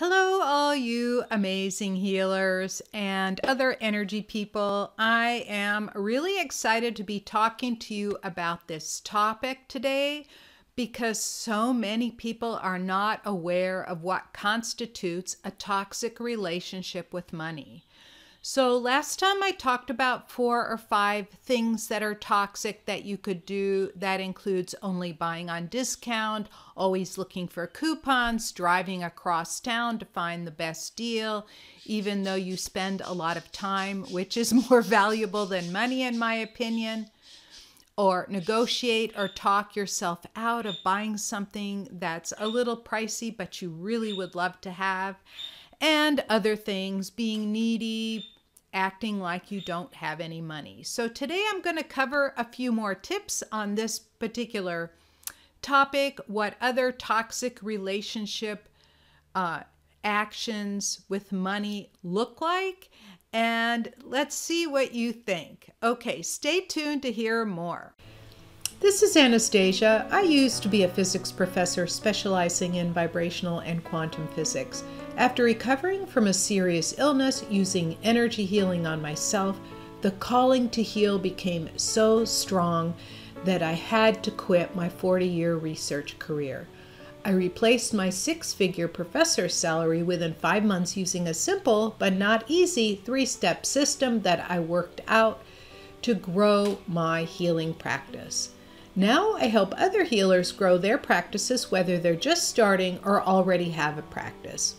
Hello, all you amazing healers and other energy people. I am really excited to be talking to you about this topic today because so many people are not aware of what constitutes a toxic relationship with money. So last time I talked about four or five things that are toxic that you could do. That includes only buying on discount, always looking for coupons, driving across town to find the best deal, even though you spend a lot of time, which is more valuable than money in my opinion, or negotiate or talk yourself out of buying something that's a little pricey but you really would love to have and other things, being needy, acting like you don't have any money. So today I'm going to cover a few more tips on this particular topic, what other toxic relationship uh, actions with money look like, and let's see what you think. Okay, stay tuned to hear more. This is Anastasia. I used to be a physics professor specializing in vibrational and quantum physics. After recovering from a serious illness using energy healing on myself, the calling to heal became so strong that I had to quit my 40 year research career. I replaced my six figure professor salary within five months using a simple but not easy three step system that I worked out to grow my healing practice. Now I help other healers grow their practices, whether they're just starting or already have a practice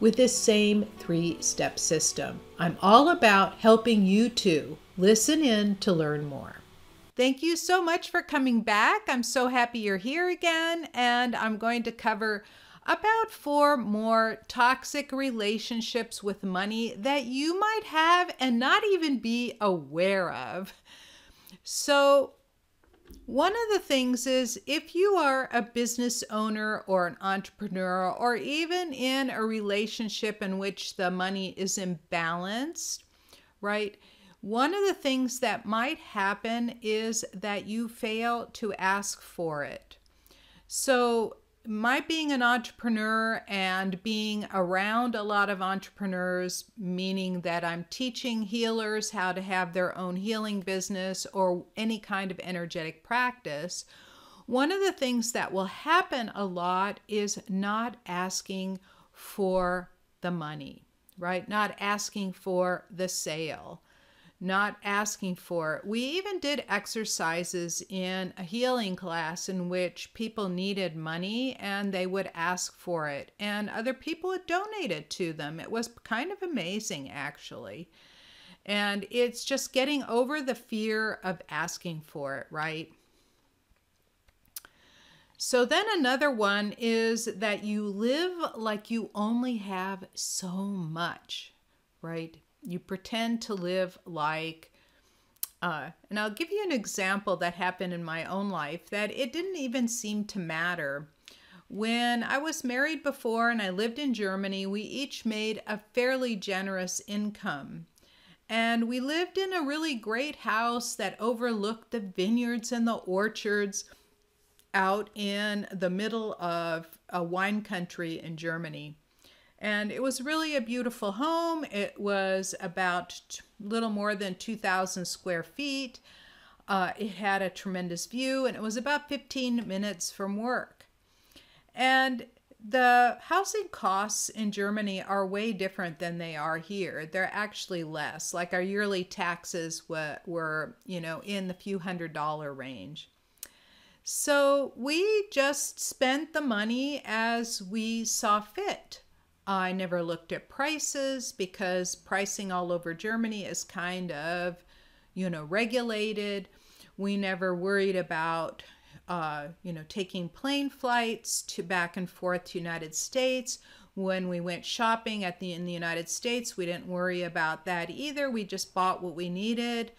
with this same three step system. I'm all about helping you too. Listen in to learn more. Thank you so much for coming back. I'm so happy you're here again, and I'm going to cover about four more toxic relationships with money that you might have and not even be aware of. So, one of the things is if you are a business owner or an entrepreneur, or even in a relationship in which the money is imbalanced, right? One of the things that might happen is that you fail to ask for it. So my being an entrepreneur and being around a lot of entrepreneurs, meaning that I'm teaching healers how to have their own healing business or any kind of energetic practice, one of the things that will happen a lot is not asking for the money, right? Not asking for the sale not asking for it. We even did exercises in a healing class in which people needed money and they would ask for it, and other people donated to them. It was kind of amazing, actually. And it's just getting over the fear of asking for it, right? So, then another one is that you live like you only have so much, right? You pretend to live like uh, and I'll give you an example that happened in my own life that it didn't even seem to matter. When I was married before and I lived in Germany, we each made a fairly generous income. And we lived in a really great house that overlooked the vineyards and the orchards out in the middle of a wine country in Germany. And it was really a beautiful home. It was about little more than 2,000 square feet. Uh, it had a tremendous view and it was about 15 minutes from work. And the housing costs in Germany are way different than they are here. They're actually less. Like our yearly taxes were, were you know, in the few hundred dollar range. So we just spent the money as we saw fit. I never looked at prices because pricing all over Germany is kind of, you know, regulated. We never worried about, uh, you know, taking plane flights to back and forth to United States. When we went shopping at the in the United States, we didn't worry about that either. We just bought what we needed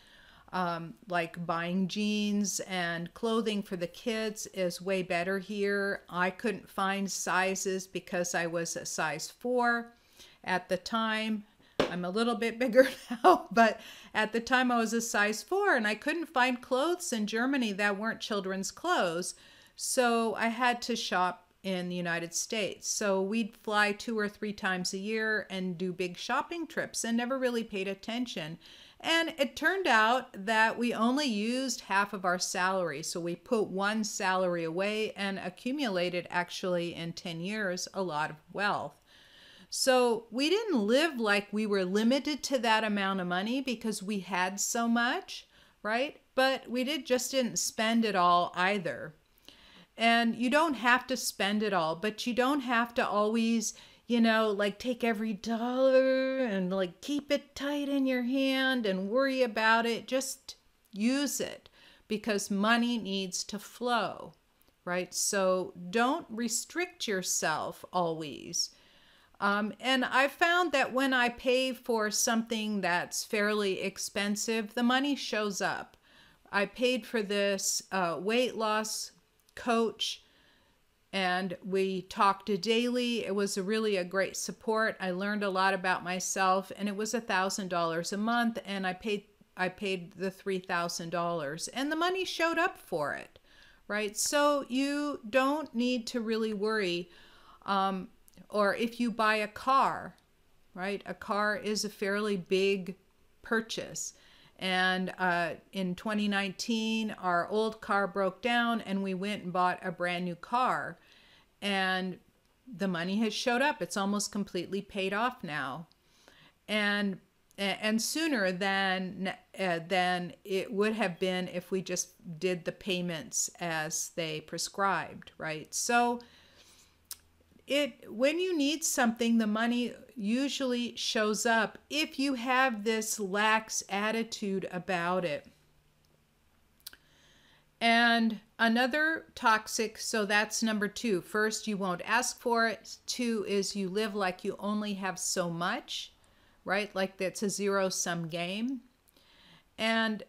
um, like buying jeans and clothing for the kids is way better here. I couldn't find sizes because I was a size four at the time. I'm a little bit bigger now, but at the time I was a size four and I couldn't find clothes in Germany that weren't children's clothes. So I had to shop in the United States. So we'd fly two or three times a year and do big shopping trips and never really paid attention and it turned out that we only used half of our salary. So we put one salary away and accumulated actually in 10 years a lot of wealth. So we didn't live like we were limited to that amount of money because we had so much, right? But we did just didn't spend it all either. And you don't have to spend it all, but you don't have to always you know, like take every dollar and like keep it tight in your hand and worry about it. Just use it because money needs to flow, right? So don't restrict yourself always. Um, and I found that when I pay for something that's fairly expensive, the money shows up. I paid for this uh, weight loss coach and we talked daily. It was a really a great support. I learned a lot about myself and it was a thousand dollars a month and I paid I paid the three thousand dollars and the money showed up for it. Right. So you don't need to really worry. Um, or if you buy a car, right? A car is a fairly big purchase. And uh, in 2019, our old car broke down and we went and bought a brand new car and the money has showed up. It's almost completely paid off now. And and sooner than uh, than it would have been if we just did the payments as they prescribed, right? So it when you need something, the money usually shows up if you have this lax attitude about it. And another toxic, so that's number two. First, you won't ask for it. Two is you live like you only have so much, right? Like that's a zero sum game. And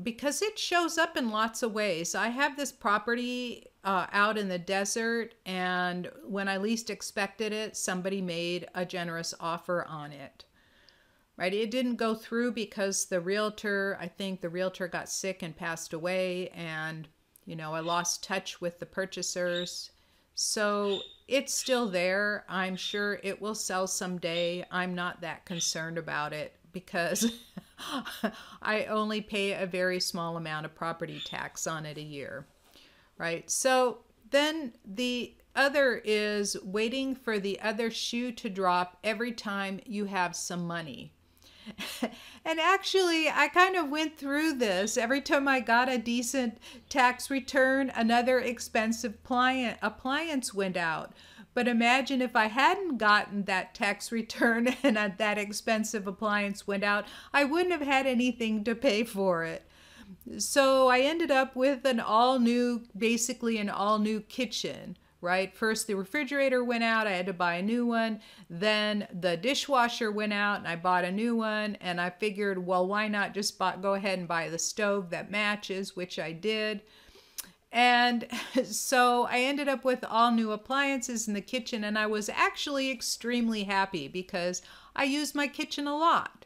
because it shows up in lots of ways. I have this property uh, out in the desert, and when I least expected it, somebody made a generous offer on it right? It didn't go through because the realtor, I think the realtor got sick and passed away, and you know, I lost touch with the purchasers. So it's still there. I'm sure it will sell someday. I'm not that concerned about it because I only pay a very small amount of property tax on it a year, right? So then the other is waiting for the other shoe to drop every time you have some money, and actually, I kind of went through this. Every time I got a decent tax return, another expensive client appliance went out. But imagine if I hadn't gotten that tax return and that expensive appliance went out, I wouldn't have had anything to pay for it. So I ended up with an all new, basically an all new kitchen right? First, the refrigerator went out, I had to buy a new one. Then the dishwasher went out, and I bought a new one. And I figured, well, why not just buy, go ahead and buy the stove that matches, which I did. And so I ended up with all new appliances in the kitchen, and I was actually extremely happy because I use my kitchen a lot.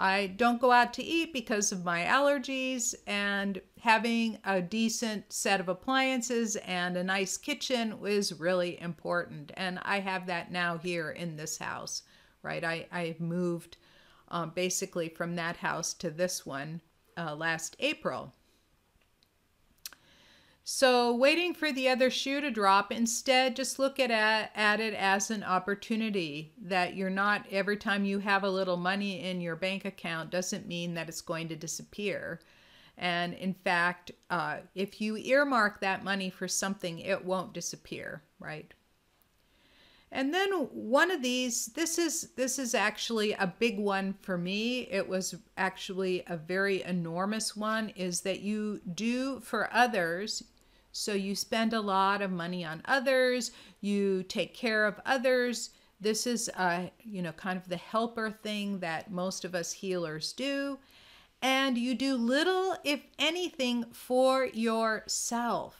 I don't go out to eat because of my allergies, and having a decent set of appliances and a nice kitchen is really important. And I have that now here in this house, right? I, I moved um, basically from that house to this one uh, last April. So, waiting for the other shoe to drop, instead, just look at, at it as an opportunity that you're not, every time you have a little money in your bank account, doesn't mean that it's going to disappear. And in fact, uh, if you earmark that money for something, it won't disappear, right? And then one of these, this is this is actually a big one for me. It was actually a very enormous one is that you do for others, so you spend a lot of money on others, you take care of others. This is a, uh, you know, kind of the helper thing that most of us healers do. And you do little, if anything, for yourself,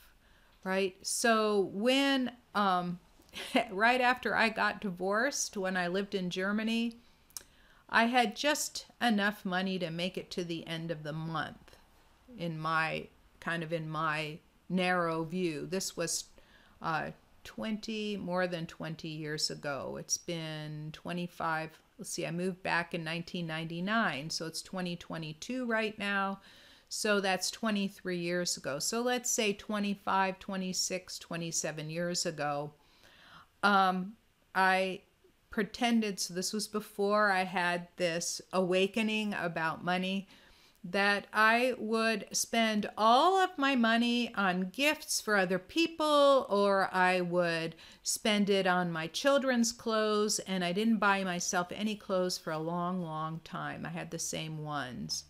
right? So when, um, right after I got divorced, when I lived in Germany, I had just enough money to make it to the end of the month in my kind of in my narrow view. This was uh, 20, more than 20 years ago. It's been 25, let's see, I moved back in 1999, so it's 2022 right now. So that's 23 years ago. So let's say 25, 26, 27 years ago. Um, I pretended, so this was before I had this awakening about money that I would spend all of my money on gifts for other people, or I would spend it on my children's clothes, and I didn't buy myself any clothes for a long, long time. I had the same ones.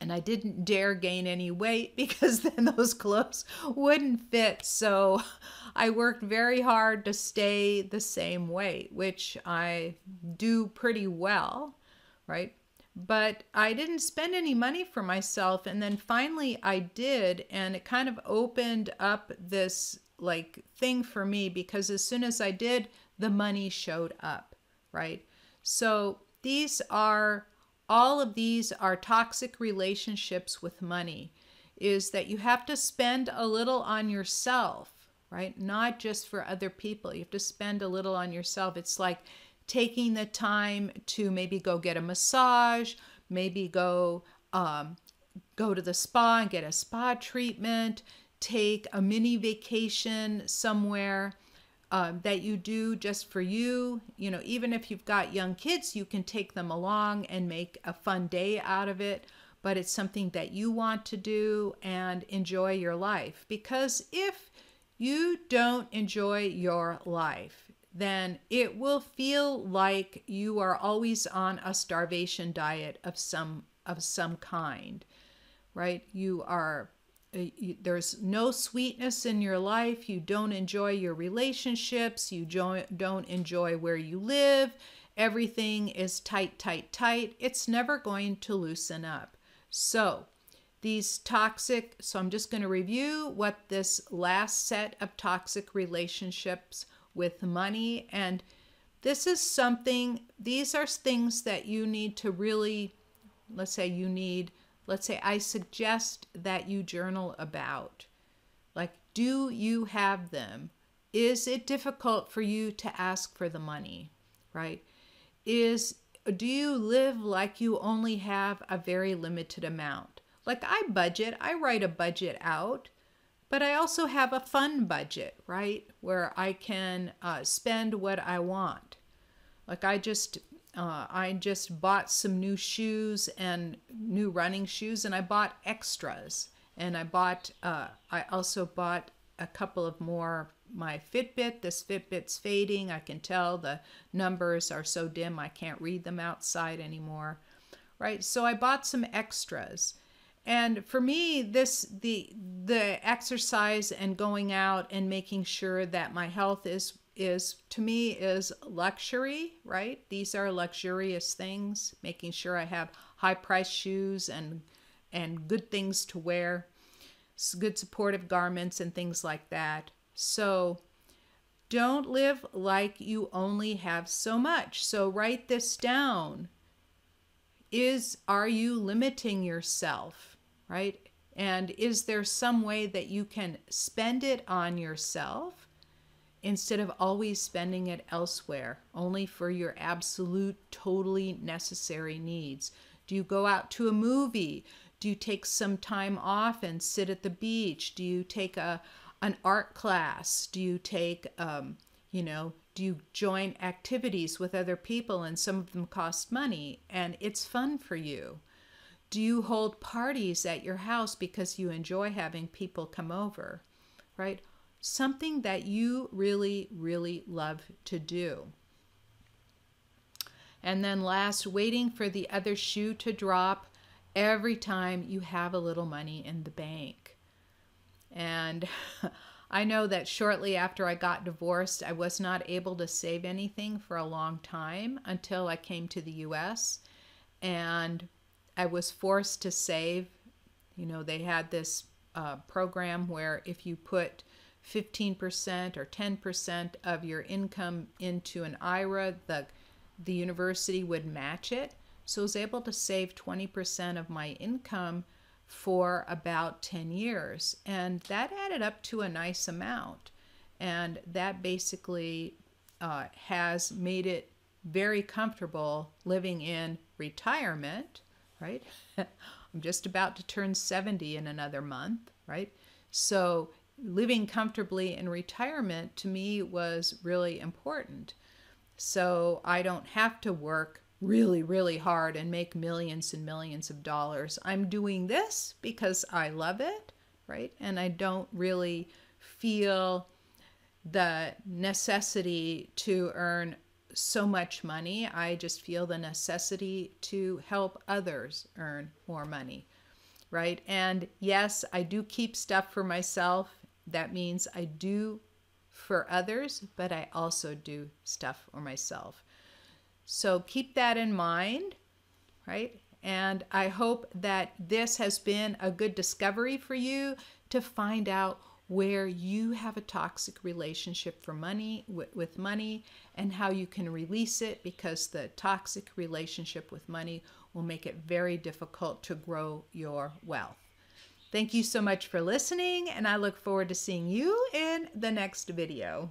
And I didn't dare gain any weight because then those clothes wouldn't fit. So I worked very hard to stay the same weight, which I do pretty well, right? but I didn't spend any money for myself. And then finally I did, and it kind of opened up this like thing for me because as soon as I did, the money showed up, right? So these are all of these are toxic relationships with money is that you have to spend a little on yourself, right? Not just for other people. You have to spend a little on yourself. It's like taking the time to maybe go get a massage, maybe go um, go to the spa and get a spa treatment, take a mini vacation somewhere um, that you do just for you. You know, even if you've got young kids, you can take them along and make a fun day out of it. But it's something that you want to do and enjoy your life. Because if you don't enjoy your life, then it will feel like you are always on a starvation diet of some of some kind right you are uh, you, there's no sweetness in your life you don't enjoy your relationships you don't enjoy where you live everything is tight tight tight it's never going to loosen up so these toxic so i'm just going to review what this last set of toxic relationships with money. And this is something, these are things that you need to really, let's say you need, let's say I suggest that you journal about. Like, do you have them? Is it difficult for you to ask for the money, right? Is do you live like you only have a very limited amount? Like I budget, I write a budget out but I also have a fun budget, right? Where I can uh, spend what I want. Like I just uh, I just bought some new shoes and new running shoes, and I bought extras. And I bought, uh, I also bought a couple of more. My Fitbit, this Fitbit's fading. I can tell the numbers are so dim I can't read them outside anymore, right? So I bought some extras. And for me, this the the exercise and going out and making sure that my health is is to me is luxury, right? These are luxurious things, making sure I have high price shoes and and good things to wear, good supportive garments and things like that. So don't live like you only have so much. So write this down. Is are you limiting yourself? right? And is there some way that you can spend it on yourself instead of always spending it elsewhere, only for your absolute, totally necessary needs? Do you go out to a movie? Do you take some time off and sit at the beach? Do you take a an art class? Do you take um, you know, do you join activities with other people and some of them cost money and it's fun for you? Do you hold parties at your house because you enjoy having people come over? Right? Something that you really, really love to do. And then last, waiting for the other shoe to drop every time you have a little money in the bank. And I know that shortly after I got divorced, I was not able to save anything for a long time until I came to the US. And I was forced to save. You know, they had this uh, program where if you put 15% or 10% of your income into an IRA, the, the university would match it. So I was able to save 20% of my income for about 10 years. And that added up to a nice amount. And that basically uh, has made it very comfortable living in retirement right? I'm just about to turn 70 in another month, right? So living comfortably in retirement to me was really important. So I don't have to work really, really hard and make millions and millions of dollars. I'm doing this because I love it, right? And I don't really feel the necessity to earn so much money. I just feel the necessity to help others earn more money, right? And yes, I do keep stuff for myself. That means I do for others, but I also do stuff for myself. So keep that in mind, right? And I hope that this has been a good discovery for you to find out where you have a toxic relationship for money with money and how you can release it because the toxic relationship with money will make it very difficult to grow your wealth. Thank you so much for listening and I look forward to seeing you in the next video.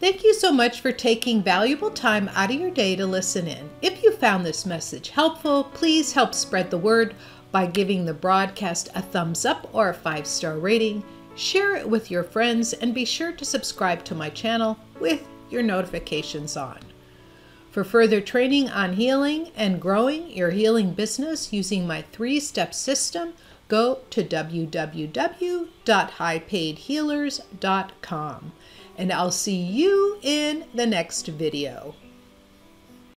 Thank you so much for taking valuable time out of your day to listen in. If you found this message helpful, please help spread the word by giving the broadcast a thumbs up or a five-star rating share it with your friends, and be sure to subscribe to my channel with your notifications on. For further training on healing and growing your healing business using my three step system, go to www.highpaidhealers.com. And I'll see you in the next video.